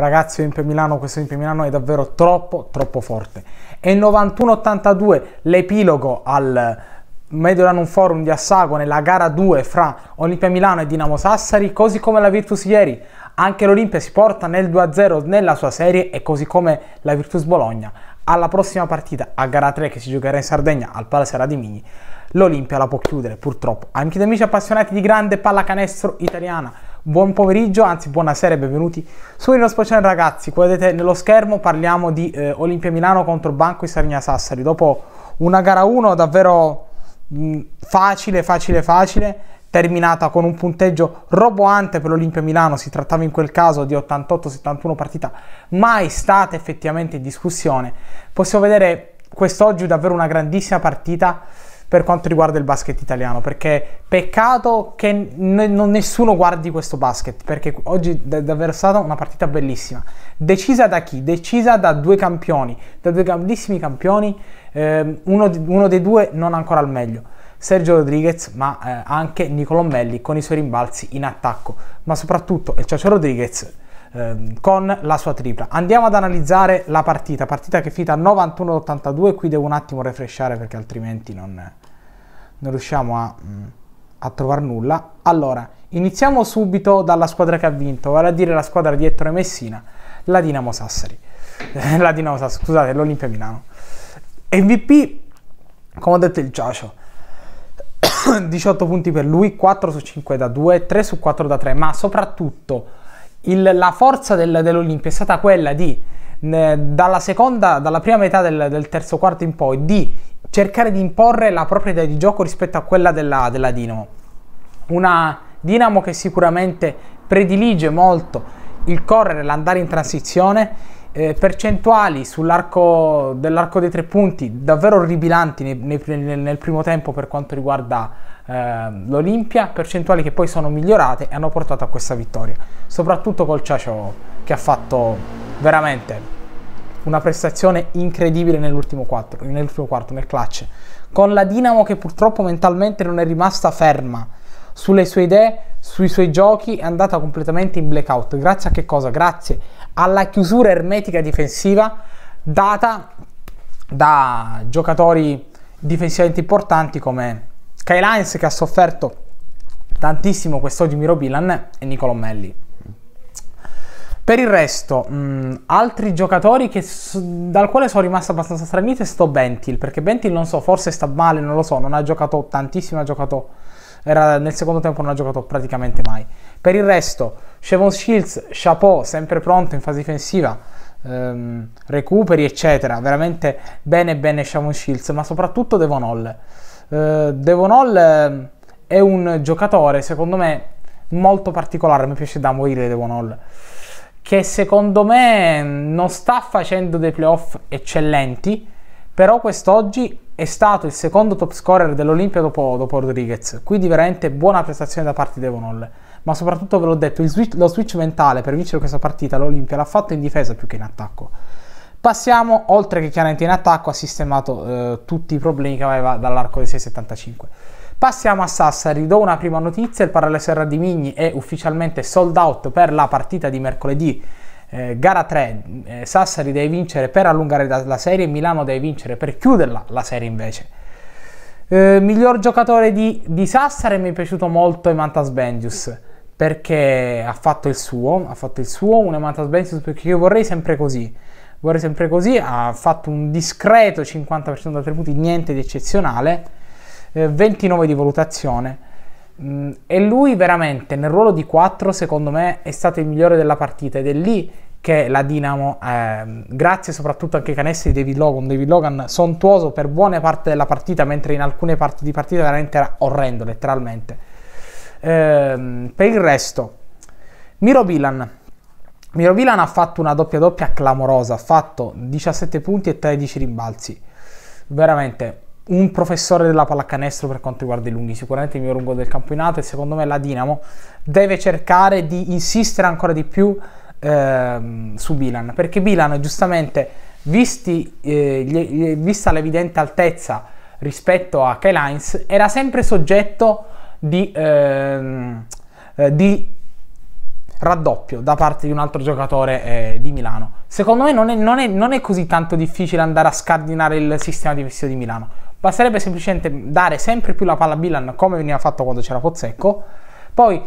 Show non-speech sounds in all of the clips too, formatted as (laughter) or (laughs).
Ragazzi, Olimpia Milano, questo Olimpia Milano è davvero troppo, troppo forte. E 91-82 l'epilogo al Medio Mediolanum Forum di Assago nella gara 2 fra Olimpia Milano e Dinamo Sassari, così come la Virtus ieri. Anche l'Olimpia si porta nel 2-0 nella sua serie e così come la Virtus Bologna. Alla prossima partita, a gara 3 che si giocherà in Sardegna al Palazzo Radimini, l'Olimpia la può chiudere purtroppo. Amici ed amici appassionati di grande pallacanestro italiana, Buon pomeriggio, anzi buonasera e benvenuti su Rino Spocene ragazzi, come vedete nello schermo parliamo di eh, Olimpia Milano contro Banco e Sarnia Sassari dopo una gara 1 davvero mh, mm, facile, facile, facile terminata con un punteggio roboante per l'Olimpia Milano, si trattava in quel caso di 88-71 partita mai stata effettivamente in discussione possiamo vedere quest'oggi davvero una grandissima partita per quanto riguarda il basket italiano, perché peccato che ne, nessuno guardi questo basket, perché oggi è davvero stata una partita bellissima. Decisa da chi? Decisa da due campioni, da due grandissimi campioni, eh, uno, uno, dei due non ancora al meglio. Sergio Rodriguez, ma eh, anche Nicolò Melli con i suoi rimbalzi in attacco, ma soprattutto il Ciacio Rodriguez Ehm, con la sua tripla. Andiamo ad analizzare la partita, partita che finita 91-82, qui devo un attimo refresciare perché altrimenti non, non riusciamo a, mm, a trovare nulla. Allora, iniziamo subito dalla squadra che ha vinto, vale a dire la squadra di Ettore Messina, la Dinamo Sassari, (laughs) la Dinamo Sassari, scusate, l'Olimpia Milano. MVP, come ho detto, il Giacio. 18 (coughs) punti per lui, 4 su 5 da 2, 3 su 4 da 3, ma soprattutto il, la forza del, dell'Olimpia è stata quella di, dalla seconda, dalla prima metà del, del terzo quarto in poi, di cercare di imporre la propria idea di gioco rispetto a quella della, della Dinamo. Una Dinamo che sicuramente predilige molto il correre, l'andare in transizione eh, percentuali sull'arco dell'arco dei tre punti davvero orribilanti nel, nel, nel primo tempo per quanto riguarda eh, l'Olimpia, percentuali che poi sono migliorate e hanno portato a questa vittoria, soprattutto col Ciacio che ha fatto veramente una prestazione incredibile nell'ultimo, quattro, nell'ultimo quarto, nel clutch, con la Dinamo che purtroppo mentalmente non è rimasta ferma sulle sue idee, sui suoi giochi, è andata completamente in blackout. Grazie a che cosa? Grazie alla chiusura ermetica difensiva data da giocatori difensivamente importanti come Kyle Hines che ha sofferto tantissimo quest'oggi Miro Bilan e Nicolo Melli. Per il resto, mh, mm, altri giocatori che, dal quale sono rimasto abbastanza stranito è sto Bentil, perché Bentil non so, forse sta male, non lo so, non ha giocato tantissimo, ha giocato era, nel secondo tempo non ha giocato praticamente mai. Per il resto, Chevon Shields, Chapeau, sempre pronto in fase difensiva, ehm, recuperi, eccetera. Veramente bene, bene Chevon Shields, ma soprattutto Devon Hall. Eh, Devon Hall ehm, è un giocatore, secondo me, molto particolare. Mi piace da morire Devon Hall che secondo me non sta facendo dei playoff eccellenti, però quest'oggi è stato il secondo top scorer dell'Olimpia dopo, dopo Rodriguez, quindi veramente buona prestazione da parte di Devonol. Ma soprattutto ve l'ho detto, switch, lo switch mentale per vincere questa partita l'Olimpia l'ha fatto in difesa più che in attacco. Passiamo, oltre che chiaramente in attacco, ha sistemato eh, tutti i problemi che aveva dall'arco dei 675. Passiamo a Sassari, do una prima notizia, il Parallel Serra di Migni è ufficialmente sold out per la partita di mercoledì eh, gara 3 eh, Sassari deve vincere per allungare la, la serie, Milano deve vincere per chiuderla la serie invece. Eh, miglior giocatore di, di, Sassari mi è piaciuto molto Emantas Bendius perché ha fatto il suo, ha fatto il suo, un Emantas Bendius perché io vorrei sempre così. Vorrei sempre così, ha fatto un discreto 50% di attributi niente di eccezionale, eh, 29 di valutazione Mm, e lui veramente nel ruolo di 4 secondo me è stato il migliore della partita ed è lì che la Dinamo, eh, grazie soprattutto anche ai canestri di David Logan, David Logan sontuoso per buone parti della partita, mentre in alcune parti di partita veramente era orrendo letteralmente. Eh, per il resto, Miro Bilan. Miro Bilan ha fatto una doppia doppia clamorosa, ha fatto 17 punti e 13 rimbalzi. Veramente un professore della pallacanestro per quanto riguarda i lunghi, sicuramente il mio lungo del campionato e secondo me la Dinamo deve cercare di insistere ancora di più ehm, su Bilan, perché Bilan giustamente visti, eh, gli, vista l'evidente altezza rispetto a k era sempre soggetto di, ehm, eh, di raddoppio da parte di un altro giocatore eh, di Milano. Secondo me non è, non, è, non è, così tanto difficile andare a scardinare il sistema difensivo di Milano. Basterebbe semplicemente dare sempre più la palla a Villan come veniva fatto quando c'era Pozzecco, poi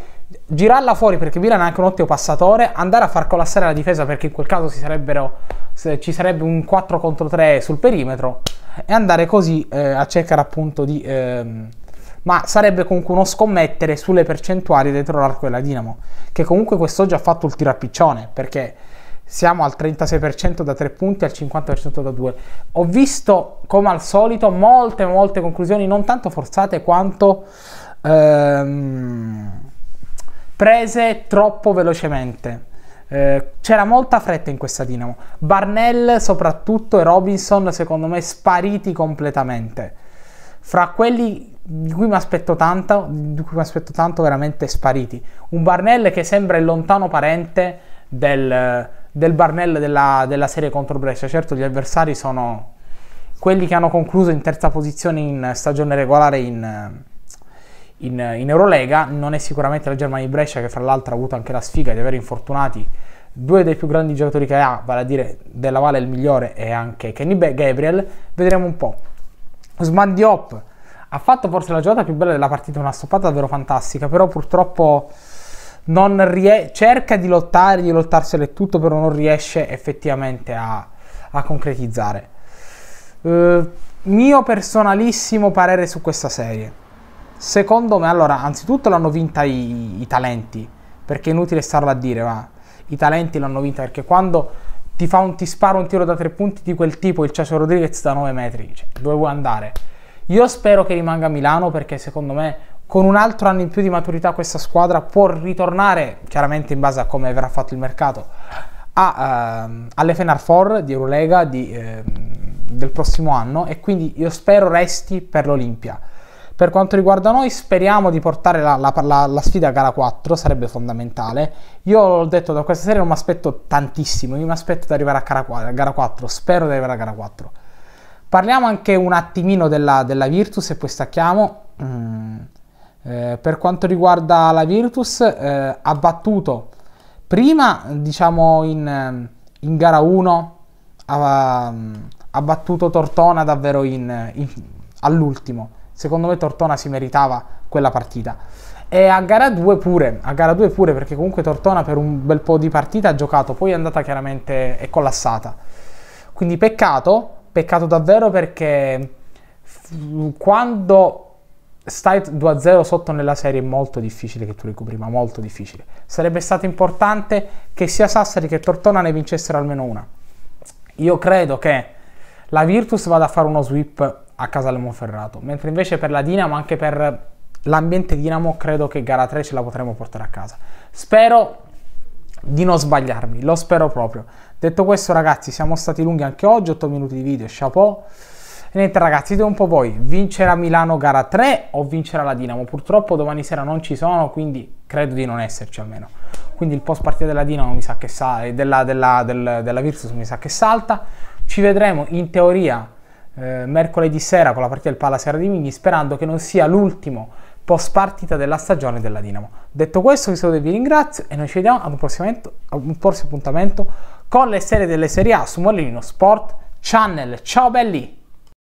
girarla fuori perché Villan è anche un ottimo passatore, andare a far collassare la difesa perché in quel caso ci sarebbe un 4 contro 3 sul perimetro e andare così eh, a cercare appunto di... Ehm, ma sarebbe comunque uno scommettere sulle percentuali dentro l'arco della Dinamo, che comunque quest'oggi ha fatto il tiro a piccione perché siamo al 36% da 3 punti, al 50% da 2. Ho visto, come al solito, molte, molte conclusioni non tanto forzate quanto ehm, prese troppo velocemente. Eh, c'era molta fretta in questa Dinamo. Barnell soprattutto e Robinson, secondo me, spariti completamente. Fra quelli di cui mi aspetto tanto, di cui mi aspetto tanto veramente spariti. Un Barnell che sembra il lontano parente del del Barnell della, della serie contro Brescia. Certo, gli avversari sono quelli che hanno concluso in terza posizione in stagione regolare in, in, in, Eurolega. Non è sicuramente la Germania di Brescia, che fra l'altro ha avuto anche la sfiga di aver infortunati due dei più grandi giocatori che ha, vale a dire Della Valle il migliore e anche Kenny Gabriel. Vedremo un po'. Osman Diop ha fatto forse la giocata più bella della partita, una stoppata davvero fantastica, però purtroppo rie- cerca di lottare, di lottarsene tutto, però non riesce effettivamente a, a concretizzare. Eh, mio personalissimo parere su questa serie. Secondo me, allora, anzitutto l'hanno vinta i, i talenti, perché è inutile starlo a dire, ma i talenti l'hanno vinta perché quando ti, fa un, ti spara un tiro da tre punti di quel tipo, il Cesare Rodriguez da 9 metri, cioè, dove vuoi andare? Io spero che rimanga a Milano perché secondo me con un altro anno in più di maturità questa squadra può ritornare, chiaramente in base a come verrà fatto il mercato, a, uh, alle Fenar 4 di Eurolega di, uh, del prossimo anno e quindi io spero resti per l'Olimpia. Per quanto riguarda noi speriamo di portare la, la, la, la sfida a gara 4, sarebbe fondamentale. Io ho detto da questa serie non mi aspetto tantissimo, io mi aspetto di arrivare a gara, a gara 4, spero di arrivare a gara 4. Parliamo anche un attimino della, della Virtus e poi stacchiamo. Mm eh, per quanto riguarda la Virtus, eh, ha battuto prima, diciamo, in, eh, in gara 1, ha, ha, battuto Tortona davvero in, in, all'ultimo. Secondo me Tortona si meritava quella partita. E a gara 2 pure, a gara 2 pure, perché comunque Tortona per un bel po' di partita ha giocato, poi è andata chiaramente, è collassata. Quindi peccato, peccato davvero perché quando stai 2-0 sotto nella serie è molto difficile che tu recuperi, ma molto difficile. Sarebbe stato importante che sia Sassari che Tortona ne vincessero almeno una. Io credo che la Virtus vada a fare uno sweep a casa del Monferrato, mentre invece per la Dinamo, anche per l'ambiente Dinamo, credo che gara 3 ce la potremo portare a casa. Spero di non sbagliarmi, lo spero proprio. Detto questo ragazzi, siamo stati lunghi anche oggi, 8 minuti di video, chapeau niente ragazzi, dite un po' voi, vincerà Milano gara 3 o vincerà la Dinamo? Purtroppo domani sera non ci sono, quindi credo di non esserci almeno. Quindi il post partita della Dinamo mi sa che sale, della, della, della, della Virtus mi sa che salta. Ci vedremo in teoria eh, mercoledì sera con la partita del Palasera di Migni, sperando che non sia l'ultimo post partita della stagione della Dinamo. Detto questo, vi saluto e vi ringrazio e noi ci vediamo ad un prossimo, ad un prossimo appuntamento con le serie delle Serie A su Molino Sport Channel. Ciao belli!